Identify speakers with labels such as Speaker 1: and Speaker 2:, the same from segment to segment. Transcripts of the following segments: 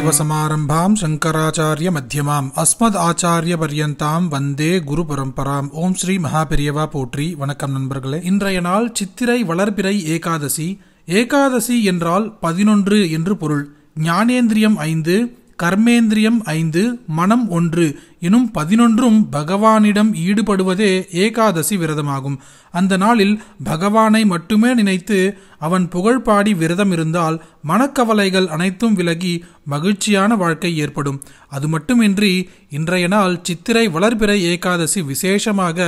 Speaker 1: சங்கராச்சாரிய மத்தியமாம் அஸ்மத் பர்யந்தாம் வந்தே குரு பரம்பராம் ஓம் ஸ்ரீ மகாபெரியவா போற்றி வணக்கம் நண்பர்களே இன்றைய நாள் சித்திரை வளர்பிறை ஏகாதசி ஏகாதசி என்றால் பதினொன்று என்று பொருள் ஞானேந்திரியம் ஐந்து கர்மேந்திரியம் ஐந்து மனம் ஒன்று எனும் பதினொன்றும் பகவானிடம் ஈடுபடுவதே ஏகாதசி விரதமாகும் அந்த நாளில் பகவானை மட்டுமே நினைத்து அவன் புகழ்பாடி விரதம் இருந்தால் மனக்கவலைகள் அனைத்தும் விலகி மகிழ்ச்சியான வாழ்க்கை ஏற்படும் அது மட்டுமின்றி இன்றைய நாள் சித்திரை வளர்பிறை ஏகாதசி விசேஷமாக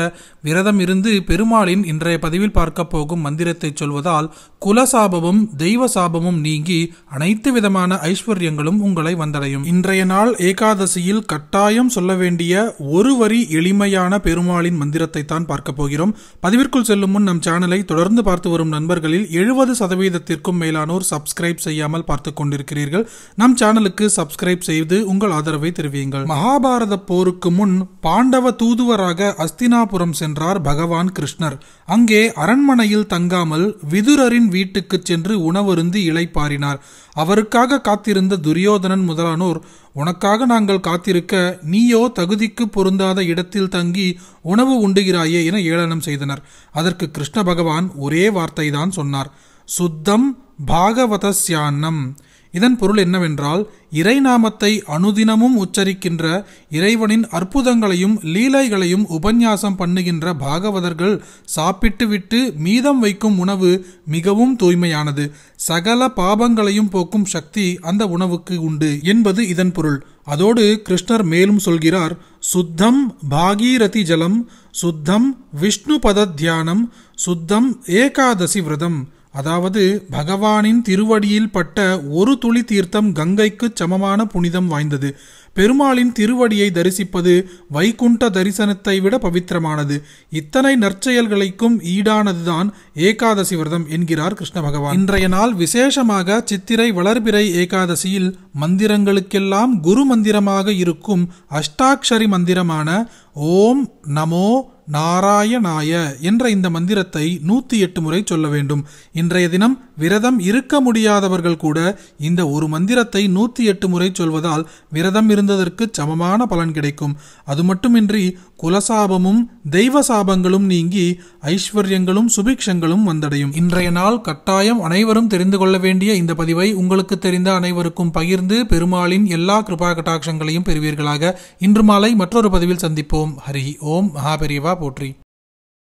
Speaker 1: விரதம் இருந்து பெருமாளின் இன்றைய பதிவில் பார்க்கப் போகும் மந்திரத்தை சொல்வதால் குலசாபமும் தெய்வ சாபமும் நீங்கி அனைத்து விதமான ஐஸ்வர்யங்களும் உங்களை வந்தடையும் இன்றைய நாள் ஏகாதசியில் கட்டாயம் சொல்ல வேண்டும் வேண்டிய ஒரு வரி எளிமையான பெருமாளின் மந்திரத்தை தான் பார்க்க போகிறோம் பதிவிற்குள் செல்லும் முன் நம் சேனலை தொடர்ந்து பார்த்து வரும் நண்பர்களில் எழுபது சதவீதத்திற்கும் மேலானோர் சப்ஸ்கிரைப் செய்யாமல் பார்த்துக் கொண்டிருக்கிறீர்கள் நம் சேனலுக்கு சப்ஸ்கிரைப் செய்து உங்கள் ஆதரவை தெரிவியுங்கள் மகாபாரத போருக்கு முன் பாண்டவ தூதுவராக அஸ்தினாபுரம் சென்றார் பகவான் கிருஷ்ணர் அங்கே அரண்மனையில் தங்காமல் விதுரரின் வீட்டுக்கு சென்று உணவருந்து இளைப்பாரினார் அவருக்காக காத்திருந்த துரியோதனன் முதலானோர் உனக்காக நாங்கள் காத்திருக்க நீயோ தகுதிக்கு பொருந்தாத இடத்தில் தங்கி உணவு உண்டுகிறாயே என ஏளனம் செய்தனர் அதற்கு கிருஷ்ண பகவான் ஒரே வார்த்தைதான் சொன்னார் சுத்தம் பாகவதஸ்யான்னம் இதன் பொருள் என்னவென்றால் இறை நாமத்தை அனுதினமும் உச்சரிக்கின்ற இறைவனின் அற்புதங்களையும் லீலைகளையும் உபன்யாசம் பண்ணுகின்ற பாகவதர்கள் சாப்பிட்டுவிட்டு மீதம் வைக்கும் உணவு மிகவும் தூய்மையானது சகல பாபங்களையும் போக்கும் சக்தி அந்த உணவுக்கு உண்டு என்பது இதன் பொருள் அதோடு கிருஷ்ணர் மேலும் சொல்கிறார் சுத்தம் பாகீரதி ஜலம் சுத்தம் விஷ்ணு பத தியானம் சுத்தம் ஏகாதசி விரதம் அதாவது பகவானின் திருவடியில் பட்ட ஒரு துளி தீர்த்தம் கங்கைக்கு சமமான புனிதம் வாய்ந்தது பெருமாளின் திருவடியை தரிசிப்பது வைகுண்ட தரிசனத்தை விட பவித்திரமானது இத்தனை நற்செயல்களுக்கும் ஈடானதுதான் ஏகாதசி விரதம் என்கிறார் கிருஷ்ண பகவான் இன்றைய நாள் விசேஷமாக சித்திரை வளர்பிறை ஏகாதசியில் மந்திரங்களுக்கெல்லாம் குரு மந்திரமாக இருக்கும் அஷ்டாட்சரி மந்திரமான ஓம் நமோ நாராயணாய என்ற இந்த மந்திரத்தை நூற்றி எட்டு முறை சொல்ல வேண்டும் இன்றைய தினம் விரதம் இருக்க முடியாதவர்கள் கூட இந்த ஒரு மந்திரத்தை நூற்றி எட்டு முறை சொல்வதால் விரதம் இருந்ததற்கு சமமான பலன் கிடைக்கும் அது மட்டுமின்றி குலசாபமும் தெய்வ சாபங்களும் நீங்கி ஐஸ்வர்யங்களும் சுபிக்ஷங்களும் வந்தடையும் இன்றைய நாள் கட்டாயம் அனைவரும் தெரிந்து கொள்ள வேண்டிய இந்த பதிவை உங்களுக்கு தெரிந்த அனைவருக்கும் பகிர்ந்து பெருமாளின் எல்லா கிருபா கட்டாட்சங்களையும் பெறுவீர்களாக இன்று மாலை மற்றொரு பதிவில் சந்திப்போம் ஹரி ஓம் மகாபெரிவா போற்றி